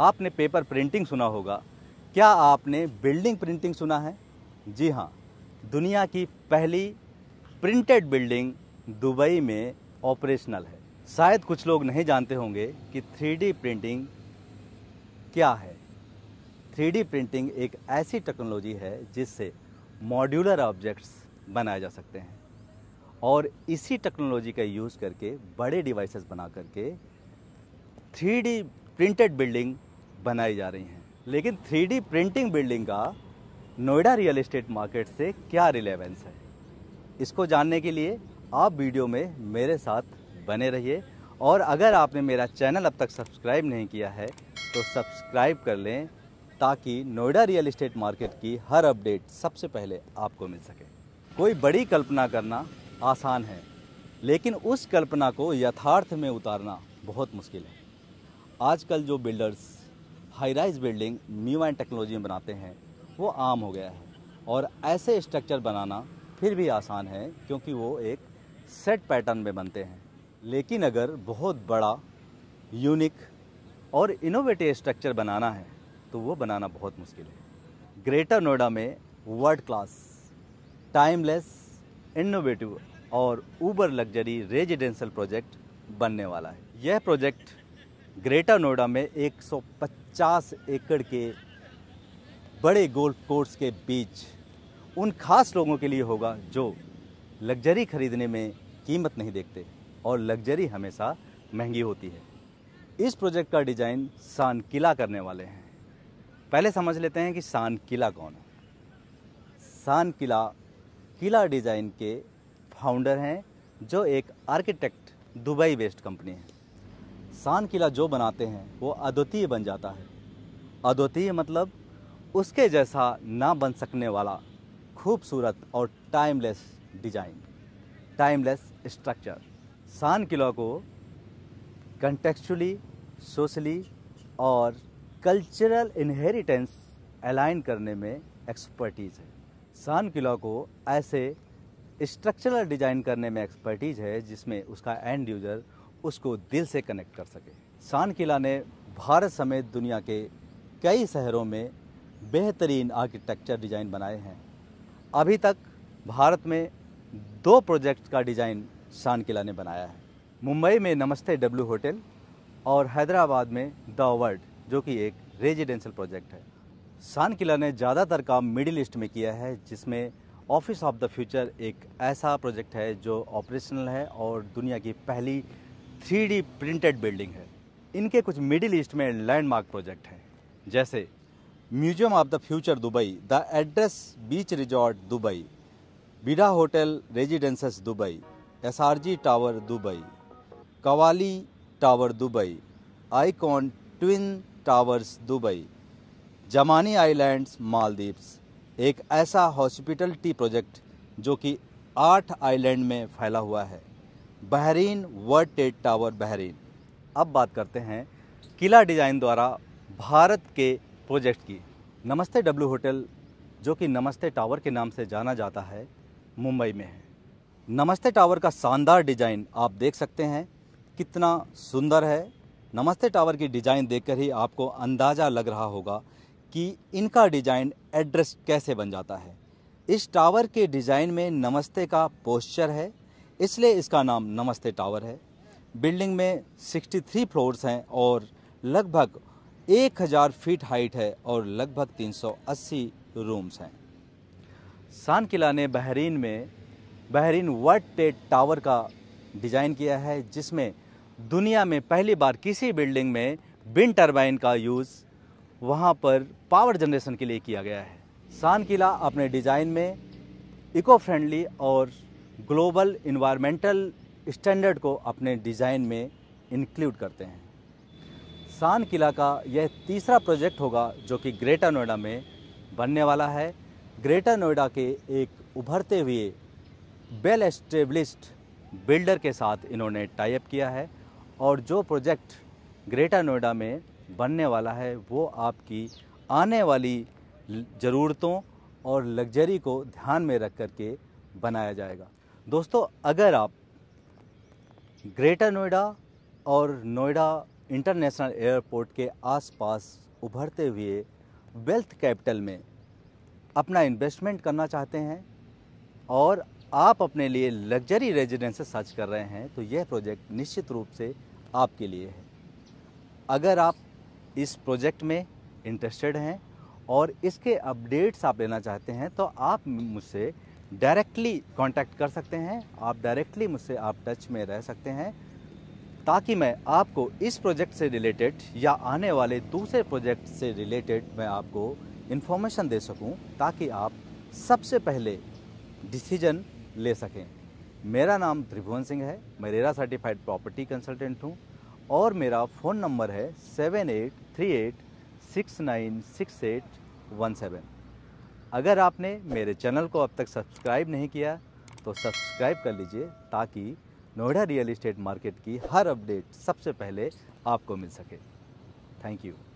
आपने paper printing सुना होगा क्या आपने बिल्डिंग प्रिंटिंग सुना है जी हाँ दुनिया की पहली प्रिंटेड बिल्डिंग दुबई में ऑपरेशनल है शायद कुछ लोग नहीं जानते होंगे कि थ्री प्रिंटिंग क्या है थ्री प्रिंटिंग एक ऐसी टेक्नोलॉजी है जिससे मॉड्यूलर ऑब्जेक्ट्स बनाए जा सकते हैं और इसी टेक्नोलॉजी का यूज़ करके बड़े डिवाइसेस बना करके थ्री प्रिंटेड बिल्डिंग बनाई जा रही हैं लेकिन थ्री प्रिंटिंग बिल्डिंग का नोएडा रियल इस्टेट मार्केट से क्या रिलेवेंस है इसको जानने के लिए आप वीडियो में मेरे साथ बने रहिए और अगर आपने मेरा चैनल अब तक सब्सक्राइब नहीं किया है तो सब्सक्राइब कर लें ताकि नोएडा रियल इस्टेट मार्केट की हर अपडेट सबसे पहले आपको मिल सके कोई बड़ी कल्पना करना आसान है लेकिन उस कल्पना को यथार्थ में उतारना बहुत मुश्किल है आजकल जो builders high rise building new and technology में बनाते हैं वो आम हो गया है और ऐसे स्ट्रक्चर बनाना फिर भी आसान है क्योंकि वो एक सेट पैटर्न में बनते हैं लेकिन अगर बहुत बड़ा यूनिक और इनोवेटिव स्ट्रक्चर बनाना है तो वो बनाना बहुत मुश्किल है ग्रेटर नोएडा में वर्ल्ड क्लास टाइमलेस इनोवेटिव और ऊबर लग्जरी रेजिडेंशल प्रोजेक्ट बनने वाला है यह प्रोजेक्ट ग्रेटर नोएडा में 150 एकड़ के बड़े गोल्फ कोर्स के बीच उन खास लोगों के लिए होगा जो लग्जरी खरीदने में कीमत नहीं देखते और लग्जरी हमेशा महंगी होती है इस प्रोजेक्ट का डिज़ाइन शान किला करने वाले हैं पहले समझ लेते हैं कि शान किला कौन है शान किला किला डिज़ाइन के फाउंडर हैं जो एक आर्किटेक्ट दुबई बेस्ड कंपनी है इंसान किला जो बनाते हैं वो अद्वितीय बन जाता है अद्वितीय मतलब उसके जैसा ना बन सकने वाला खूबसूरत और timeless design timeless structure Shaun Killa को कंटेक्चुअली सोशली और कल्चरल इनहेरिटेंस अलाइन करने में एक्सपर्टीज़ है शान किला को ऐसे स्ट्रक्चरल डिज़ाइन करने में एक्सपर्टीज़ है जिसमें उसका एंड यूज़र उसको दिल से कनेक्ट कर सके शान किला ने भारत समेत दुनिया के कई शहरों में बेहतरीन आर्किटेक्चर डिज़ाइन बनाए हैं अभी तक भारत में दो प्रोजेक्ट का डिज़ाइन शान किला ने बनाया है मुंबई में नमस्ते डब्ल्यू होटल और हैदराबाद में द वर्ल्ड जो कि एक रेजिडेंशियल प्रोजेक्ट है शान किला ने ज़्यादातर काम मिडिल ईस्ट में किया है जिसमें ऑफिस ऑफ द फ्यूचर एक ऐसा प्रोजेक्ट है जो ऑपरेशनल है और दुनिया की पहली थ्री प्रिंटेड बिल्डिंग है इनके कुछ मिडिल ईस्ट में लैंडमार्क प्रोजेक्ट हैं जैसे museum of the future Dubai the address beach resort Dubai Vida hotel residences Dubai S tower Dubai कवाली tower Dubai icon twin towers Dubai जमानी आइलैंड्स मालदीव्स एक ऐसा हॉस्पिटलिटी प्रोजेक्ट जो कि आठ आइलैंड में फैला हुआ है Bahrain world trade tower Bahrain अब बात करते हैं किला डिज़ाइन द्वारा भारत के प्रोजेक्ट की नमस्ते डब्ल्यू होटल जो कि नमस्ते टावर के नाम से जाना जाता है मुंबई में है नमस्ते टावर का शानदार डिज़ाइन आप देख सकते हैं कितना सुंदर है नमस्ते टावर की डिज़ाइन देखकर ही आपको अंदाज़ा लग रहा होगा कि इनका डिज़ाइन एड्रेस कैसे बन जाता है इस टावर के डिज़ाइन में नमस्ते का पोस्चर है इसलिए इसका नाम नमस्ते टावर है बिल्डिंग में 63 फ्लोर्स हैं और लगभग 1000 फीट हाइट है और लगभग 380 रूम्स हैं सान किला ने बहरीन में बहरीन वर्ल्ड ट्रेड टावर का डिज़ाइन किया है जिसमें दुनिया में पहली बार किसी बिल्डिंग में बिन टरबाइन का यूज़ वहाँ पर पावर जनरेशन के लिए किया गया है सान किला अपने डिज़ाइन में इको फ्रेंडली और ग्लोबल इन्वायरमेंटल स्टैंडर्ड को अपने डिज़ाइन में इंक्लूड करते हैं शान किला का यह तीसरा प्रोजेक्ट होगा जो कि ग्रेटर नोएडा में बनने वाला है ग्रेटर नोएडा के एक उभरते हुए वेल एस्टेब्लिश्ड बिल्डर के साथ इन्होंने टाइप किया है और जो प्रोजेक्ट ग्रेटर नोएडा में बनने वाला है वो आपकी आने वाली ज़रूरतों और लग्जरी को ध्यान में रख कर के बनाया जाएगा दोस्तों अगर आप ग्रेटर नोएडा और नोएडा इंटरनेशनल एयरपोर्ट के आसपास उभरते हुए वेल्थ कैपिटल में अपना इन्वेस्टमेंट करना चाहते हैं और आप अपने लिए लग्जरी रेजिडेंस सर्च कर रहे हैं तो यह प्रोजेक्ट निश्चित रूप से आपके लिए है अगर आप इस प्रोजेक्ट में इंटरेस्टेड हैं और इसके अपडेट्स आप लेना चाहते हैं तो आप मुझसे डायरेक्टली कांटेक्ट कर सकते हैं आप डायरेक्टली मुझसे आप टच में रह सकते हैं ताकि मैं आपको इस प्रोजेक्ट से रिलेटेड या आने वाले दूसरे प्रोजेक्ट से रिलेटेड मैं आपको इन्फॉर्मेशन दे सकूं ताकि आप सबसे पहले डिसीजन ले सकें मेरा नाम त्रिभुवन सिंह है मैं रेरा सर्टिफाइड प्रॉपर्टी कंसल्टेंट हूँ और मेरा फ़ोन नंबर है seven eight three eight six nine six eight one seven अगर आपने मेरे चैनल को अब तक सब्सक्राइब नहीं किया तो सब्सक्राइब कर लीजिए ताकि नोएडा रियल इस्टेट मार्केट की हर अपडेट सबसे पहले आपको मिल सके थैंक यू